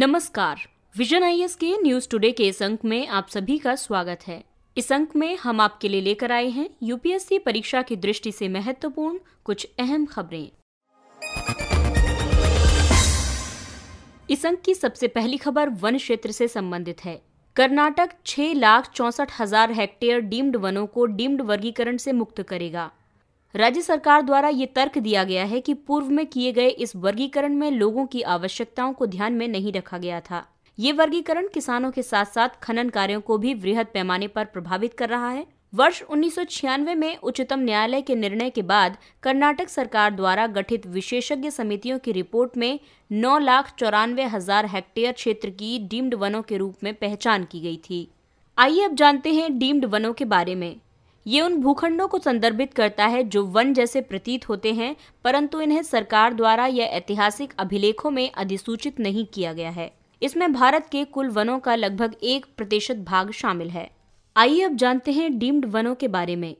नमस्कार विजन आई के news today के इस अंक में आप सभी का स्वागत है इस अंक में हम आपके लिए लेकर आए हैं यूपीएससी परीक्षा की दृष्टि से महत्वपूर्ण कुछ अहम खबरें इस अंक की सबसे पहली खबर वन क्षेत्र से संबंधित है कर्नाटक छह लाख चौसठ हजार हेक्टेयर डीम्ड वनों को डीम्ड वर्गीकरण से मुक्त करेगा राज्य सरकार द्वारा ये तर्क दिया गया है कि पूर्व में किए गए इस वर्गीकरण में लोगों की आवश्यकताओं को ध्यान में नहीं रखा गया था ये वर्गीकरण किसानों के साथ साथ खनन कार्यों को भी वृहद पैमाने पर प्रभावित कर रहा है वर्ष उन्नीस में उच्चतम न्यायालय के निर्णय के बाद कर्नाटक सरकार द्वारा गठित विशेषज्ञ समितियों की रिपोर्ट में नौ लाख चौरानवे हजार हेक्टेयर क्षेत्र की डीम्ड वनों के रूप में पहचान की गई थी आइए अब जानते हैं डीम्ड वनों के बारे में ये उन भूखंडों को संदर्भित करता है जो वन जैसे प्रतीत होते हैं परंतु इन्हें सरकार द्वारा या ऐतिहासिक अभिलेखों में अधिसूचित नहीं किया गया है इसमें भारत के कुल वनों का लगभग एक प्रतिशत भाग शामिल है आइए अब जानते हैं डीम्ड वनों के बारे में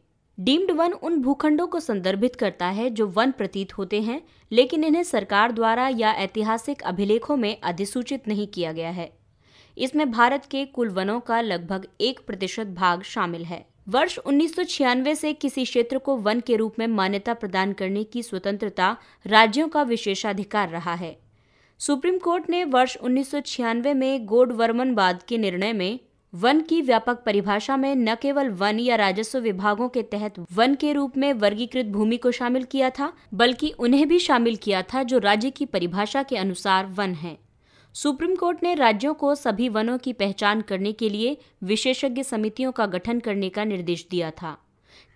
डीम्ड वन उन भूखंडों को संदर्भित करता है जो वन प्रतीत होते हैं लेकिन इन्हें सरकार द्वारा या ऐतिहासिक अभिलेखों में अधिसूचित नहीं किया गया है इसमें भारत के कुल वनों का लगभग एक प्रतिशत भाग शामिल है वर्ष 1996 से किसी क्षेत्र को वन के रूप में मान्यता प्रदान करने की स्वतंत्रता राज्यों का विशेषाधिकार रहा है सुप्रीम कोर्ट ने वर्ष 1996 में गोडवर्मन बाद के निर्णय में वन की व्यापक परिभाषा में न केवल वन या राजस्व विभागों के तहत वन के रूप में वर्गीकृत भूमि को शामिल किया था बल्कि उन्हें भी शामिल किया था जो राज्य की परिभाषा के अनुसार वन है सुप्रीम कोर्ट ने राज्यों को सभी वनों की पहचान करने के लिए विशेषज्ञ समितियों का गठन करने का निर्देश दिया था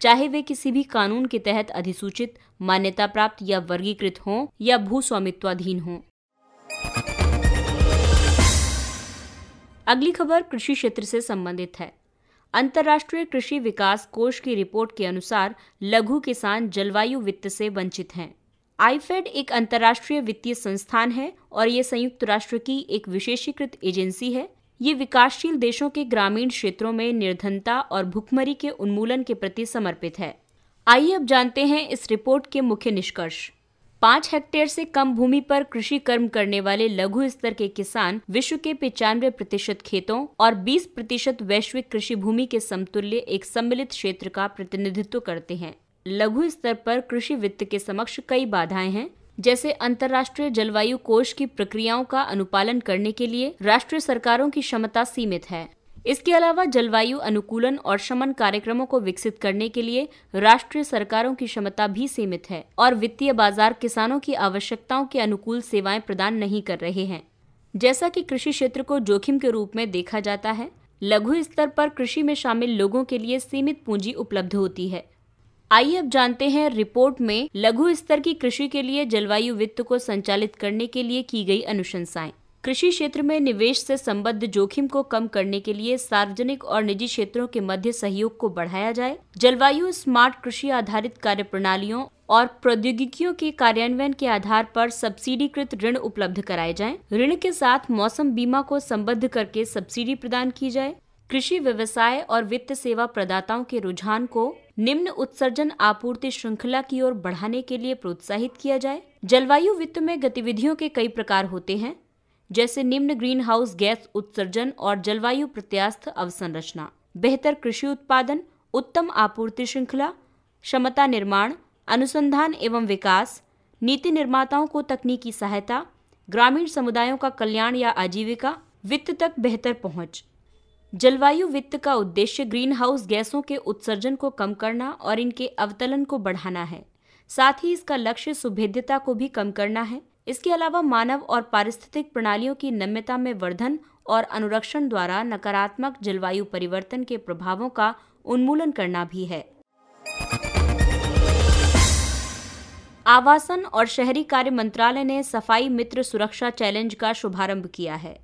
चाहे वे किसी भी कानून के तहत अधिसूचित मान्यता प्राप्त या वर्गीकृत हों या स्वामित्वाधीन हों अगली खबर कृषि क्षेत्र से संबंधित है अंतर्राष्ट्रीय कृषि विकास कोष की रिपोर्ट के अनुसार लघु किसान जलवायु वित्त से वंचित हैं आईफेड एक अंतर्राष्ट्रीय वित्तीय संस्थान है और ये संयुक्त राष्ट्र की एक विशेषीकृत एजेंसी है ये विकासशील देशों के ग्रामीण क्षेत्रों में निर्धनता और भुखमरी के उन्मूलन के प्रति समर्पित है आइए अब जानते हैं इस रिपोर्ट के मुख्य निष्कर्ष पाँच हेक्टेयर से कम भूमि पर कृषि कर्म करने वाले लघु स्तर के किसान विश्व के पिचानवे प्रतिशत खेतों और 20 प्रतिशत वैश्विक कृषि भूमि के समतुल्य एक सम्मिलित क्षेत्र का प्रतिनिधित्व करते हैं लघु स्तर पर कृषि वित्त के समक्ष कई बाधाएं हैं जैसे अंतर्राष्ट्रीय जलवायु कोष की प्रक्रियाओं का अनुपालन करने के लिए राष्ट्रीय सरकारों की क्षमता सीमित है इसके अलावा जलवायु अनुकूलन और शमन कार्यक्रमों को विकसित करने के लिए राष्ट्रीय सरकारों की क्षमता भी सीमित है और वित्तीय बाजार किसानों की आवश्यकताओं के अनुकूल सेवाएं प्रदान नहीं कर रहे हैं जैसा कि कृषि क्षेत्र को जोखिम के रूप में देखा जाता है लघु स्तर पर कृषि में शामिल लोगों के लिए सीमित पूंजी उपलब्ध होती है आइए अब जानते हैं रिपोर्ट में लघु स्तर की कृषि के लिए जलवायु वित्त को संचालित करने के लिए की गई अनुशंसाएं कृषि क्षेत्र में निवेश से संबद्ध जोखिम को कम करने के लिए सार्वजनिक और निजी क्षेत्रों के मध्य सहयोग को बढ़ाया जाए जलवायु स्मार्ट कृषि आधारित कार्य प्रणालियों और प्रौद्योगिकियों के कार्यान्वयन के आधार पर सब्सिडीकृत ऋण उपलब्ध कराए जाएं, ऋण के साथ मौसम बीमा को संबद्ध करके सब्सिडी प्रदान की जाए कृषि व्यवसाय और वित्त सेवा प्रदाताओं के रुझान को निम्न उत्सर्जन आपूर्ति श्रृंखला की ओर बढ़ाने के लिए प्रोत्साहित किया जाए जलवायु वित्त में गतिविधियों के कई प्रकार होते हैं जैसे निम्न ग्रीन हाउस गैस उत्सर्जन और जलवायु प्रत्यास्थ अवसंरचना बेहतर कृषि उत्पादन उत्तम आपूर्ति श्रृंखला क्षमता निर्माण अनुसंधान एवं विकास नीति निर्माताओं को तकनीकी सहायता ग्रामीण समुदायों का कल्याण या आजीविका वित्त तक बेहतर पहुंच जलवायु वित्त का उद्देश्य ग्रीन हाउस गैसों के उत्सर्जन को कम करना और इनके अवतलन को बढ़ाना है साथ ही इसका लक्ष्य सुभेद्यता को भी कम करना है इसके अलावा मानव और पारिस्थितिक प्रणालियों की नम्यता में वर्धन और अनुरक्षण द्वारा नकारात्मक जलवायु परिवर्तन के प्रभावों का उन्मूलन करना भी है आवासन और शहरी कार्य मंत्रालय ने सफाई मित्र सुरक्षा चैलेंज का शुभारंभ किया है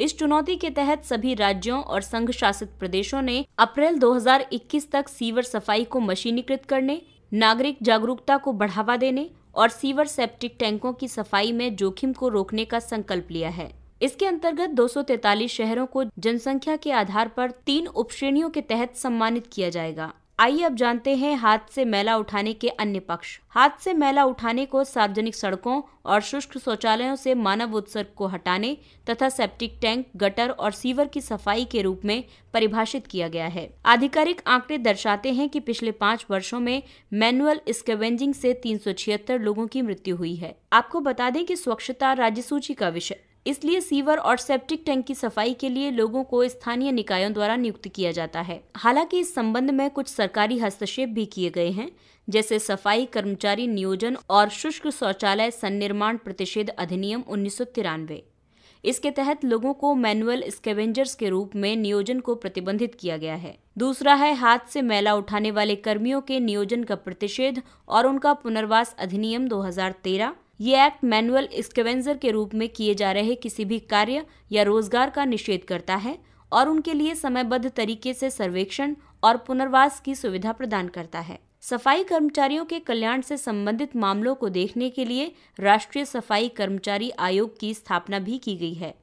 इस चुनौती के तहत सभी राज्यों और संघ शासित प्रदेशों ने अप्रैल 2021 तक सीवर सफाई को मशीनीकृत करने नागरिक जागरूकता को बढ़ावा देने और सीवर सेप्टिक टैंकों की सफाई में जोखिम को रोकने का संकल्प लिया है इसके अंतर्गत 243 शहरों को जनसंख्या के आधार पर तीन उपश्रेणियों के तहत सम्मानित किया जाएगा आइए अब जानते हैं हाथ से मैला उठाने के अन्य पक्ष हाथ से मैला उठाने को सार्वजनिक सड़कों और शुष्क शौचालयों से मानव उत्सर्ग को हटाने तथा सेप्टिक टैंक गटर और सीवर की सफाई के रूप में परिभाषित किया गया है आधिकारिक आंकड़े दर्शाते हैं कि पिछले पाँच वर्षों में मैनुअल स्केवेंजिंग से तीन लोगों की मृत्यु हुई है आपको बता दें कि स्वच्छता राज्य सूची का विषय इसलिए सीवर और सेप्टिक टैंक की सफाई के लिए लोगों को स्थानीय निकायों द्वारा नियुक्त किया जाता है हालांकि इस संबंध में कुछ सरकारी हस्तक्षेप भी किए गए हैं जैसे सफाई कर्मचारी नियोजन और शुष्क शौचालय सन्निर्माण प्रतिषेध अधिनियम उन्नीस इसके तहत लोगों को मैनुअल स्केवेंजर्स के रूप में नियोजन को प्रतिबंधित किया गया है दूसरा है हाथ से मैला उठाने वाले कर्मियों के नियोजन का प्रतिषेध और उनका पुनर्वास अधिनियम 2013 ये एक्ट मैनुअल स्केवेंजर के रूप में किए जा रहे किसी भी कार्य या रोजगार का निषेध करता है और उनके लिए समयबद्ध तरीके से सर्वेक्षण और पुनर्वास की सुविधा प्रदान करता है सफाई कर्मचारियों के कल्याण से संबंधित मामलों को देखने के लिए राष्ट्रीय सफाई कर्मचारी आयोग की स्थापना भी की गई है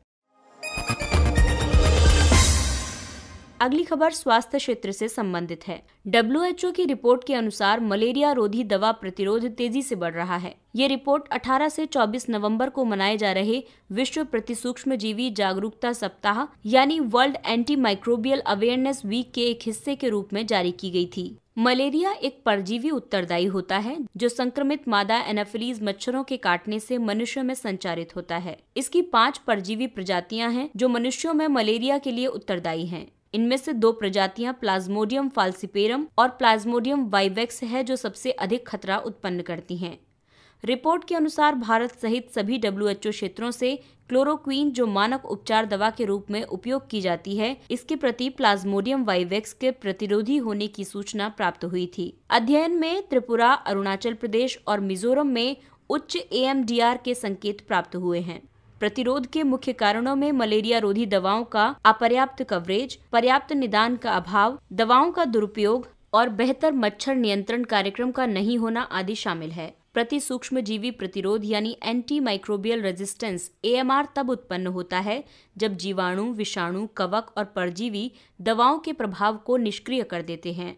अगली खबर स्वास्थ्य क्षेत्र से संबंधित है डब्ल्यू की रिपोर्ट के अनुसार मलेरिया रोधी दवा प्रतिरोध तेजी से बढ़ रहा है ये रिपोर्ट 18 से 24 नवंबर को मनाए जा रहे विश्व प्रति सूक्ष्म जीवी जागरूकता सप्ताह यानी world antimicrobial awareness week के एक हिस्से के रूप में जारी की गई थी मलेरिया एक परजीवी उत्तरदायी होता है जो संक्रमित मादा एनाफिलीज मच्छरों के काटने से मनुष्यों में संचारित होता है इसकी पांच परजीवी प्रजातियां हैं जो मनुष्यों में मलेरिया के लिए उत्तरदायी हैं इनमें से दो प्रजातियां प्लाज्मोडियम फाल्सिपेरम और प्लाज्मोडियम वाइवेक्स है जो सबसे अधिक खतरा उत्पन्न करती हैं रिपोर्ट के अनुसार भारत सहित सभी डब्ल्यू क्षेत्रों से क्लोरोक्वीन जो मानक उपचार दवा के रूप में उपयोग की जाती है इसके प्रति प्लाज्मोडियम वाइवेक्स के प्रतिरोधी होने की सूचना प्राप्त हुई थी अध्ययन में त्रिपुरा अरुणाचल प्रदेश और मिजोरम में उच्च एएमडीआर के संकेत प्राप्त हुए हैं प्रतिरोध के मुख्य कारणों में मलेरिया रोधी दवाओं का अपर्याप्त कवरेज पर्याप्त निदान का अभाव दवाओं का दुरुपयोग और बेहतर मच्छर नियंत्रण कार्यक्रम का नहीं होना आदि शामिल है प्रति सूक्ष्म जीवी प्रतिरोध यानी एंटी माइक्रोबियल रेजिस्टेंस ए तब उत्पन्न होता है जब जीवाणु विषाणु कवक और परजीवी दवाओं के प्रभाव को निष्क्रिय कर देते हैं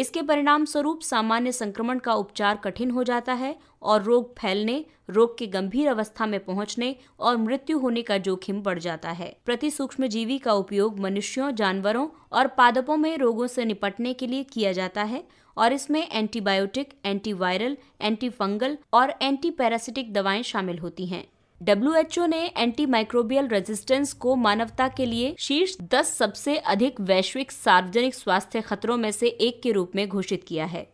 इसके परिणाम स्वरूप सामान्य संक्रमण का उपचार कठिन हो जाता है और रोग फैलने रोग के गंभीर अवस्था में पहुंचने और मृत्यु होने का जोखिम बढ़ जाता है प्रति सूक्ष्म जीवी का उपयोग मनुष्यों जानवरों और पादपों में रोगों से निपटने के लिए किया जाता है और इसमें एंटीबायोटिक एंटीवायरल एंटीफंगल और एंटीपैरासिटिक दवाएं शामिल होती हैं डब्ल्यू ने एंटी माइक्रोबियल रेजिस्टेंस को मानवता के लिए शीर्ष दस सबसे अधिक वैश्विक सार्वजनिक स्वास्थ्य खतरों में से एक के रूप में घोषित किया है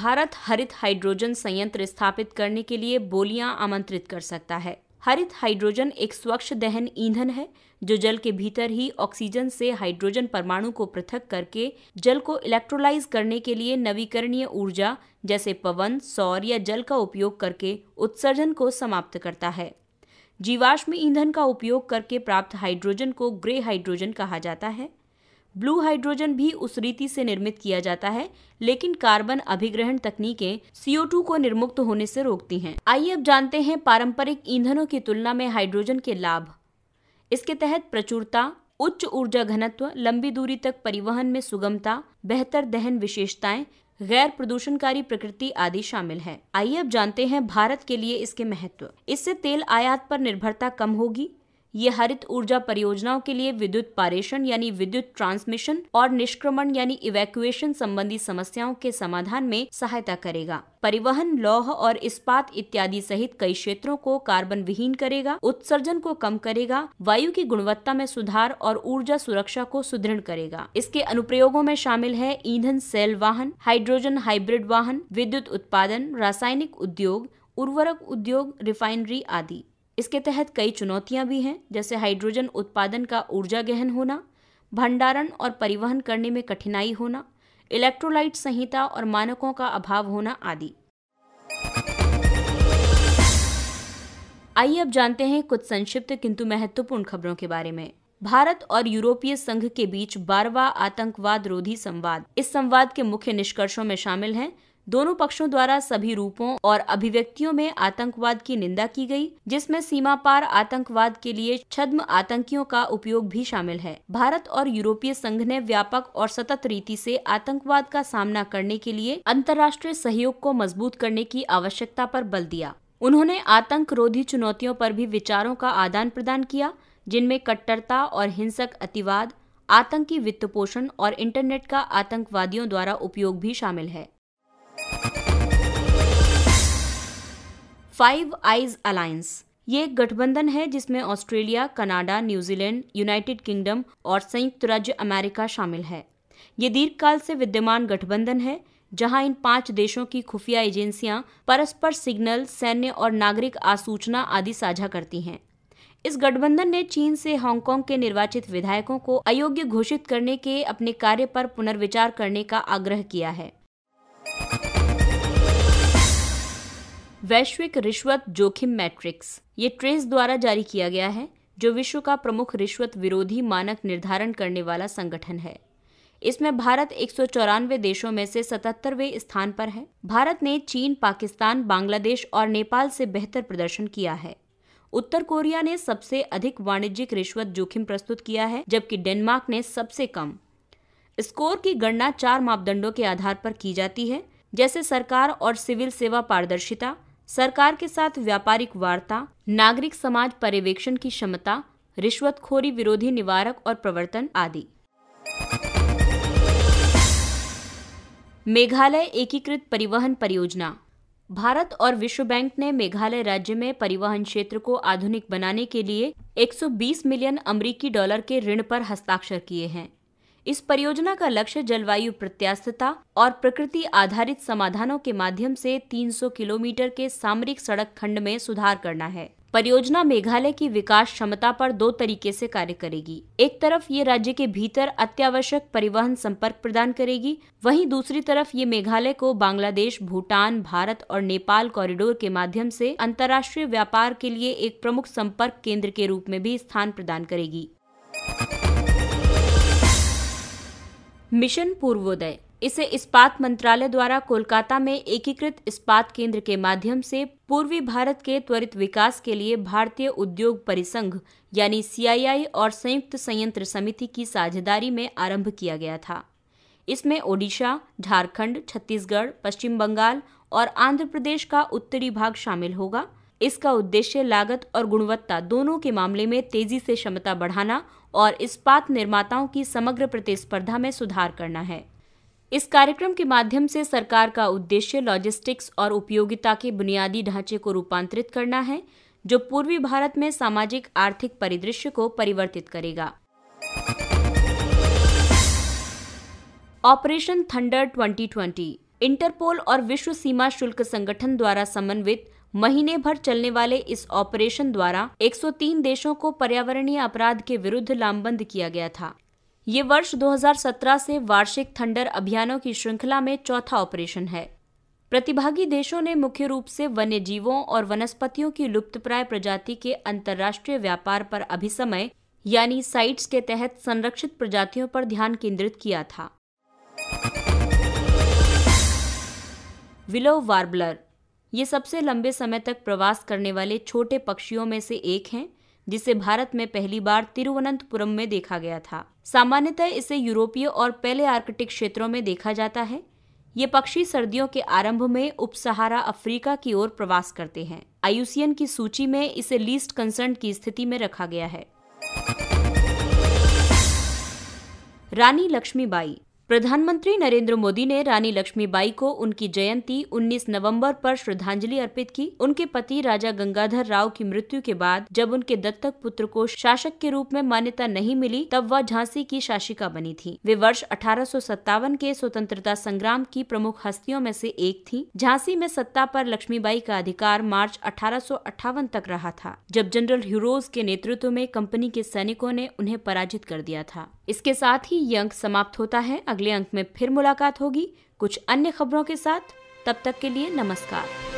भारत हरित हाइड्रोजन संयंत्र स्थापित करने के लिए बोलियां आमंत्रित कर सकता है हरित हाइड्रोजन एक स्वच्छ दहन ईंधन है जो जल के भीतर ही ऑक्सीजन से हाइड्रोजन परमाणु को पृथक करके जल को इलेक्ट्रोलाइज करने के लिए नवीकरणीय ऊर्जा जैसे पवन सौर या जल का उपयोग करके उत्सर्जन को समाप्त करता है जीवाश्म ईंधन का उपयोग करके प्राप्त हाइड्रोजन को ग्रे हाइड्रोजन कहा जाता है ब्लू हाइड्रोजन भी उस रीति से निर्मित किया जाता है लेकिन कार्बन अभिग्रहण तकनीकें CO2 को निर्मुक्त होने से रोकती हैं। आइए अब जानते हैं पारंपरिक ईंधनों की तुलना में हाइड्रोजन के लाभ इसके तहत प्रचुरता उच्च ऊर्जा घनत्व लंबी दूरी तक परिवहन में सुगमता बेहतर दहन विशेषताएं गैर प्रदूषणकारी प्रकृति आदि शामिल है आइए अब जानते हैं भारत के लिए इसके महत्व इससे तेल आयात पर निर्भरता कम होगी ये हरित ऊर्जा परियोजनाओं के लिए विद्युत पारेषण यानी विद्युत ट्रांसमिशन और निष्क्रमण यानी इवैक्यूएशन संबंधी समस्याओं के समाधान में सहायता करेगा परिवहन लौह और इस्पात इत्यादि सहित कई क्षेत्रों को कार्बन विहीन करेगा उत्सर्जन को कम करेगा वायु की गुणवत्ता में सुधार और ऊर्जा सुरक्षा को सुदृढ़ करेगा इसके अनुप्रयोगों में शामिल है ईंधन सेल वाहन हाइड्रोजन हाइब्रिड वाहन विद्युत उत्पादन रासायनिक उद्योग उर्वरक उद्योग रिफाइनरी आदि इसके तहत कई चुनौतियां भी हैं जैसे हाइड्रोजन उत्पादन का ऊर्जा गहन होना भंडारण और परिवहन करने में कठिनाई होना इलेक्ट्रोलाइट संहिता और मानकों का अभाव होना आदि आइए अब जानते हैं कुछ संक्षिप्त किंतु महत्वपूर्ण खबरों के बारे में भारत और यूरोपीय संघ के बीच बारवा आतंकवाद रोधी संवाद इस संवाद के मुख्य निष्कर्षों में शामिल हैं दोनों पक्षों द्वारा सभी रूपों और अभिव्यक्तियों में आतंकवाद की निंदा की गई जिसमें सीमा पार आतंकवाद के लिए छद्म आतंकियों का उपयोग भी शामिल है भारत और यूरोपीय संघ ने व्यापक और सतत रीति से आतंकवाद का सामना करने के लिए अंतर्राष्ट्रीय सहयोग को मजबूत करने की आवश्यकता पर बल दिया उन्होंने आतंक रोधी चुनौतियों पर भी विचारों का आदान प्रदान किया जिनमें कट्टरता और हिंसक अतिवाद आतंकी वित्त पोषण और इंटरनेट का आतंकवादियों द्वारा उपयोग भी शामिल है फाइव आइज अलायंस ये एक गठबंधन है जिसमें Australia Canada New Zealand United Kingdom और संयुक्त राज्य अमेरिका शामिल है ये दीर्घकाल से विद्यमान गठबंधन है जहां इन पांच देशों की खुफिया एजेंसियां परस्पर सिग्नल सैन्य और नागरिक आसूचना आदि साझा करती हैं इस गठबंधन ने चीन से हांगकांग के निर्वाचित विधायकों को अयोग्य घोषित करने के अपने कार्य पर पुनर्विचार करने का आग्रह किया है वैश्विक रिश्वत जोखिम मैट्रिक्स ये ट्रेस द्वारा जारी किया गया है जो विश्व का प्रमुख रिश्वत विरोधी मानक निर्धारण करने वाला संगठन है इसमें भारत एक देशों में से सतहत्तरवें स्थान पर है भारत ने चीन पाकिस्तान बांग्लादेश और नेपाल से बेहतर प्रदर्शन किया है उत्तर कोरिया ने सबसे अधिक वाणिज्यिक रिश्वत जोखिम प्रस्तुत किया है जबकि डेनमार्क ने सबसे कम स्कोर की गणना चार मापदंडों के आधार पर की जाती है जैसे सरकार और सिविल सेवा पारदर्शिता सरकार के साथ व्यापारिक वार्ता नागरिक समाज पर्यवेक्षण की क्षमता रिश्वतखोरी विरोधी निवारक और प्रवर्तन आदि मेघालय एकीकृत परिवहन परियोजना भारत और विश्व बैंक ने मेघालय राज्य में परिवहन क्षेत्र को आधुनिक बनाने के लिए 120 मिलियन अमरीकी डॉलर के ऋण पर हस्ताक्षर किए हैं इस परियोजना का लक्ष्य जलवायु प्रत्यास्थता और प्रकृति आधारित समाधानों के माध्यम से 300 किलोमीटर के सामरिक सड़क खंड में सुधार करना है परियोजना मेघालय की विकास क्षमता पर दो तरीके से कार्य करेगी एक तरफ ये राज्य के भीतर अत्यावश्यक परिवहन संपर्क प्रदान करेगी वहीं दूसरी तरफ ये मेघालय को बांग्लादेश भूटान भारत और नेपाल कॉरिडोर के माध्यम से अंतर्राष्ट्रीय व्यापार के लिए एक प्रमुख संपर्क केंद्र के रूप में भी स्थान प्रदान करेगी मिशन पूर्वोदय इसे इस्पात मंत्रालय द्वारा कोलकाता में एकीकृत इस्पात केंद्र के माध्यम से पूर्वी भारत के त्वरित विकास के लिए भारतीय उद्योग परिसंघ यानी सीआईआई और संयुक्त संयंत्र समिति की साझेदारी में आरंभ किया गया था इसमें ओडिशा झारखंड छत्तीसगढ़ पश्चिम बंगाल और आंध्र प्रदेश का उत्तरी भाग शामिल होगा इसका उद्देश्य लागत और गुणवत्ता दोनों के मामले में तेजी से क्षमता बढ़ाना और इस्पात निर्माताओं की समग्र प्रतिस्पर्धा में सुधार करना है इस कार्यक्रम के माध्यम से सरकार का उद्देश्य लॉजिस्टिक्स और उपयोगिता के बुनियादी ढांचे को रूपांतरित करना है जो पूर्वी भारत में सामाजिक आर्थिक परिदृश्य को परिवर्तित करेगा ऑपरेशन थंडर 2020 इंटरपोल और विश्व सीमा शुल्क संगठन द्वारा समन्वित महीने भर चलने वाले इस ऑपरेशन द्वारा 103 देशों को पर्यावरणीय अपराध के विरुद्ध लामबंद किया गया था ये वर्ष 2017 से वार्षिक थंडर अभियानों की श्रृंखला में चौथा ऑपरेशन है प्रतिभागी देशों ने मुख्य रूप से वन्य जीवों और वनस्पतियों की लुप्तप्राय प्रजाति के अंतर्राष्ट्रीय व्यापार पर अभिसमय यानी साइट्स के तहत संरक्षित प्रजातियों पर ध्यान केंद्रित किया था विलो वार्बलर ये सबसे लंबे समय तक प्रवास करने वाले छोटे पक्षियों में से एक हैं जिसे भारत में पहली बार तिरुवनंतपुरम में देखा गया था सामान्यतः इसे यूरोपीय और पहले आर्कटिक क्षेत्रों में देखा जाता है ये पक्षी सर्दियों के आरंभ में उपसहारा अफ्रीका की ओर प्रवास करते हैं आयुसियन की सूची में इसे लीस्ट कंसर्न की स्थिति में रखा गया है रानी लक्ष्मीबाई प्रधानमंत्री नरेंद्र मोदी ने रानी लक्ष्मीबाई को उनकी जयंती 19 नवंबर पर श्रद्धांजलि अर्पित की उनके पति राजा गंगाधर राव की मृत्यु के बाद जब उनके दत्तक पुत्र को शासक के रूप में मान्यता नहीं मिली तब वह झांसी की शासिका बनी थी वे वर्ष अठारह के स्वतंत्रता संग्राम की प्रमुख हस्तियों में से एक थी झांसी में सत्ता पर लक्ष्मीबाई का अधिकार मार्च अठारह तक रहा था जब जनरल ह्यूरोज के नेतृत्व में कंपनी के सैनिकों ने उन्हें पराजित कर दिया था इसके साथ ही ये अंक समाप्त होता है अगले अंक में फिर मुलाकात होगी कुछ अन्य खबरों के साथ तब तक के लिए नमस्कार